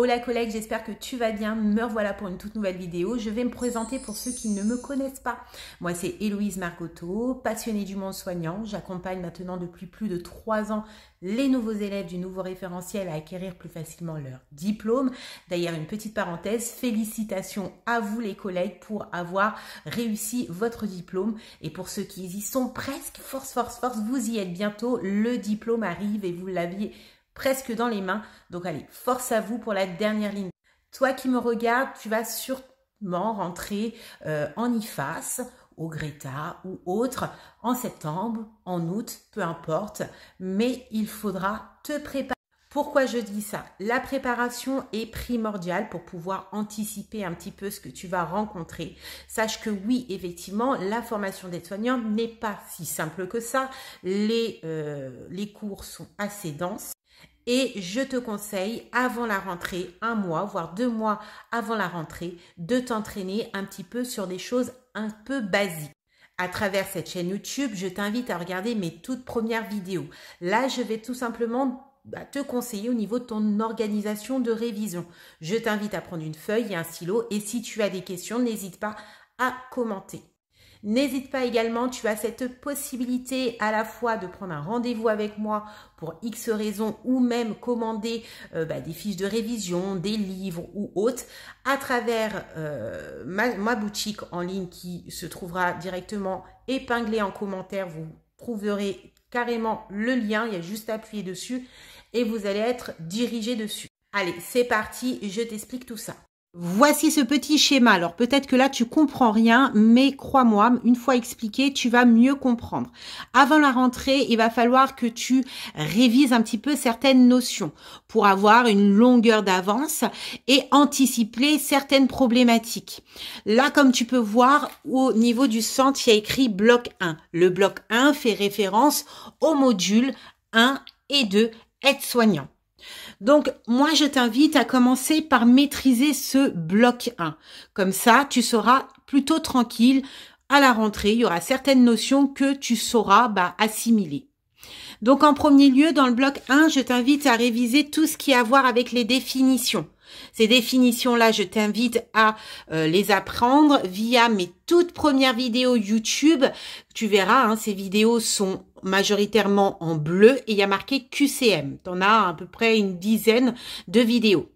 Hola collègues, j'espère que tu vas bien. Me revoilà pour une toute nouvelle vidéo. Je vais me présenter pour ceux qui ne me connaissent pas. Moi, c'est Héloïse Marcotto, passionnée du monde soignant. J'accompagne maintenant depuis plus de trois ans les nouveaux élèves du nouveau référentiel à acquérir plus facilement leur diplôme. D'ailleurs, une petite parenthèse, félicitations à vous les collègues pour avoir réussi votre diplôme. Et pour ceux qui y sont presque, force, force, force, vous y êtes bientôt. Le diplôme arrive et vous l'aviez presque dans les mains. Donc allez, force à vous pour la dernière ligne. Toi qui me regardes, tu vas sûrement rentrer euh, en IFAS au Greta ou autre en septembre, en août, peu importe, mais il faudra te préparer. Pourquoi je dis ça La préparation est primordiale pour pouvoir anticiper un petit peu ce que tu vas rencontrer. Sache que oui, effectivement, la formation des soignants n'est pas si simple que ça. Les, euh, les cours sont assez denses. Et je te conseille, avant la rentrée, un mois, voire deux mois avant la rentrée, de t'entraîner un petit peu sur des choses un peu basiques. À travers cette chaîne YouTube, je t'invite à regarder mes toutes premières vidéos. Là, je vais tout simplement bah, te conseiller au niveau de ton organisation de révision. Je t'invite à prendre une feuille et un stylo et si tu as des questions, n'hésite pas à commenter. N'hésite pas également, tu as cette possibilité à la fois de prendre un rendez-vous avec moi pour X raisons ou même commander euh, bah, des fiches de révision, des livres ou autres à travers euh, ma, ma boutique en ligne qui se trouvera directement épinglée en commentaire. Vous trouverez carrément le lien, il y a juste à appuyer dessus et vous allez être dirigé dessus. Allez, c'est parti, je t'explique tout ça. Voici ce petit schéma. Alors peut-être que là tu comprends rien, mais crois-moi, une fois expliqué, tu vas mieux comprendre. Avant la rentrée, il va falloir que tu révises un petit peu certaines notions pour avoir une longueur d'avance et anticiper certaines problématiques. Là, comme tu peux voir, au niveau du centre, il y a écrit bloc 1. Le bloc 1 fait référence au module 1 et 2 être soignant donc, moi, je t'invite à commencer par maîtriser ce bloc 1. Comme ça, tu seras plutôt tranquille. À la rentrée, il y aura certaines notions que tu sauras bah, assimiler. Donc, en premier lieu, dans le bloc 1, je t'invite à réviser tout ce qui a à voir avec les définitions. Ces définitions-là, je t'invite à euh, les apprendre via mes toutes premières vidéos YouTube. Tu verras, hein, ces vidéos sont majoritairement en bleu et il y a marqué QCM. Tu en as à peu près une dizaine de vidéos.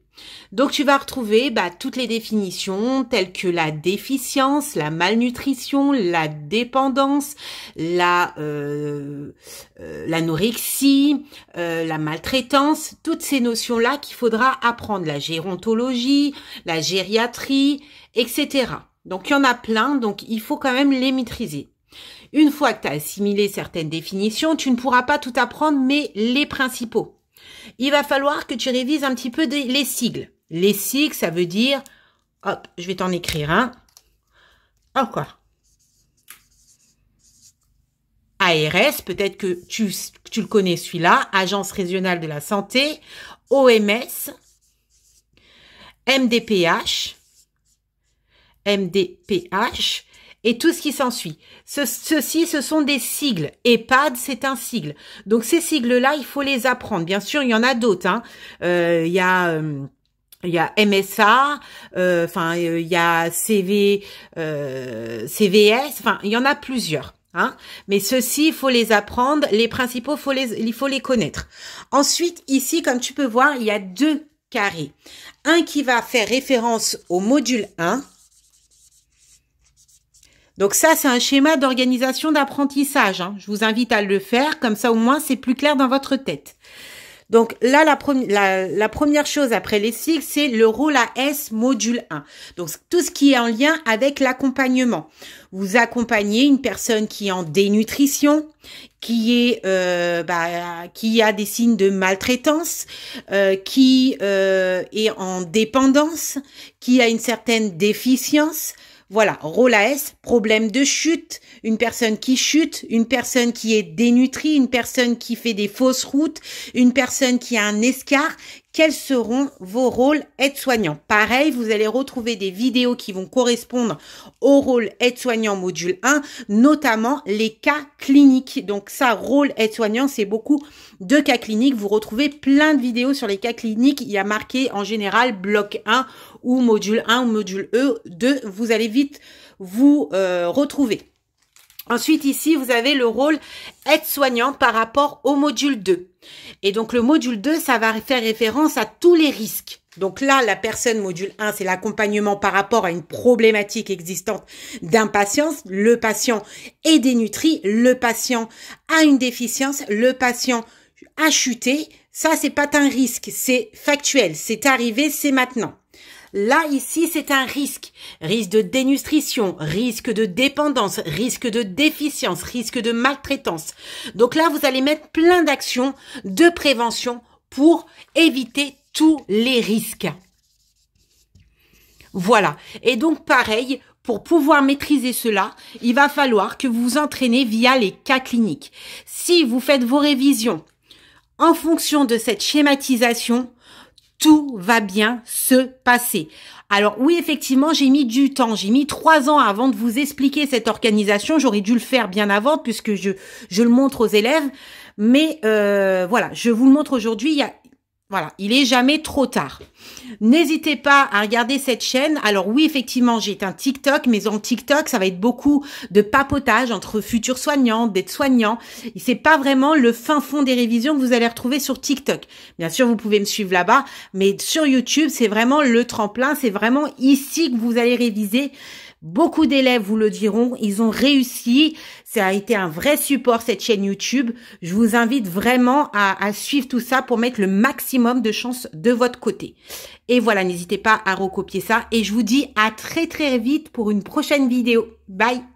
Donc tu vas retrouver bah, toutes les définitions telles que la déficience, la malnutrition, la dépendance, la euh, euh, l'anorexie, euh, la maltraitance, toutes ces notions là qu'il faudra apprendre, la gérontologie, la gériatrie, etc. Donc il y en a plein, donc il faut quand même les maîtriser. Une fois que tu as assimilé certaines définitions, tu ne pourras pas tout apprendre, mais les principaux. Il va falloir que tu révises un petit peu les sigles. Les sigles, ça veut dire, hop, je vais t'en écrire un. Encore. ARS, peut-être que tu, tu le connais celui-là, Agence régionale de la santé, OMS, MDPH, MDPH, et tout ce qui s'ensuit. ceci, ce sont des sigles. EHPAD, c'est un sigle. Donc ces sigles-là, il faut les apprendre. Bien sûr, il y en a d'autres. Il hein. y euh, a... il y a MSA, euh, enfin il y a euh, CV, CVS, enfin il y en a plusieurs. Hein. Mais ceux-ci, il faut les apprendre. Les principaux, faut les, il faut les connaître. Ensuite, ici, comme tu peux voir, il y a deux carrés. Un qui va faire référence au module 1 donc ça, c'est un schéma d'organisation d'apprentissage. Hein. Je vous invite à le faire, comme ça au moins c'est plus clair dans votre tête. Donc là, la, première chose après les cycles, c'est le rôle AS module 1. Donc tout ce qui est en lien avec l'accompagnement. Vous accompagnez une personne qui est en dénutrition, qui est euh, bah, qui a des signes de maltraitance, euh, qui euh, est en dépendance, qui a une certaine déficience. Voilà, rôle à S, problème de chute, une personne qui chute, une personne qui est dénutrie, une personne qui fait des fausses routes, une personne qui a un escarre quels seront vos rôles aide-soignants. Pareil, vous allez retrouver des vidéos qui vont correspondre au rôle aide-soignant module 1, notamment les cas cliniques. Donc ça, rôle aide-soignant, c'est beaucoup de cas cliniques. Vous retrouvez plein de vidéos sur les cas cliniques. Il y a marqué en général bloc 1 ou module 1 ou module E2. Vous allez vite vous euh, retrouver. Ensuite, ici, vous avez le rôle être soignant par rapport au module 2. Et donc, le module 2, ça va faire référence à tous les risques. Donc là, la personne module 1, c'est l'accompagnement par rapport à une problématique existante d'impatience. Le patient est dénutri, le patient a une déficience, le patient a chuté. Ça, c'est pas un risque, c'est factuel, c'est arrivé, c'est maintenant. Là, ici, c'est un risque. Risque de dénutrition, risque de dépendance, risque de déficience, risque de maltraitance. Donc là, vous allez mettre plein d'actions de prévention pour éviter tous les risques. Voilà. Et donc, pareil, pour pouvoir maîtriser cela, il va falloir que vous vous entraînez via les cas cliniques. Si vous faites vos révisions en fonction de cette schématisation, tout va bien se passer. Alors oui, effectivement, j'ai mis du temps. J'ai mis trois ans avant de vous expliquer cette organisation. J'aurais dû le faire bien avant puisque je, je le montre aux élèves. Mais euh, voilà, je vous le montre aujourd'hui. Il voilà, il est jamais trop tard. N'hésitez pas à regarder cette chaîne. Alors oui, effectivement, j'ai un TikTok, mais en TikTok, ça va être beaucoup de papotage entre futurs soignants, d'être soignants. C'est pas vraiment le fin fond des révisions que vous allez retrouver sur TikTok. Bien sûr, vous pouvez me suivre là-bas, mais sur YouTube, c'est vraiment le tremplin. C'est vraiment ici que vous allez réviser Beaucoup d'élèves vous le diront, ils ont réussi. Ça a été un vrai support cette chaîne YouTube. Je vous invite vraiment à, suivre tout ça pour mettre le maximum de chance de votre côté. Et voilà, n'hésitez pas à recopier ça. Et je vous dis à très très vite pour une prochaine vidéo. Bye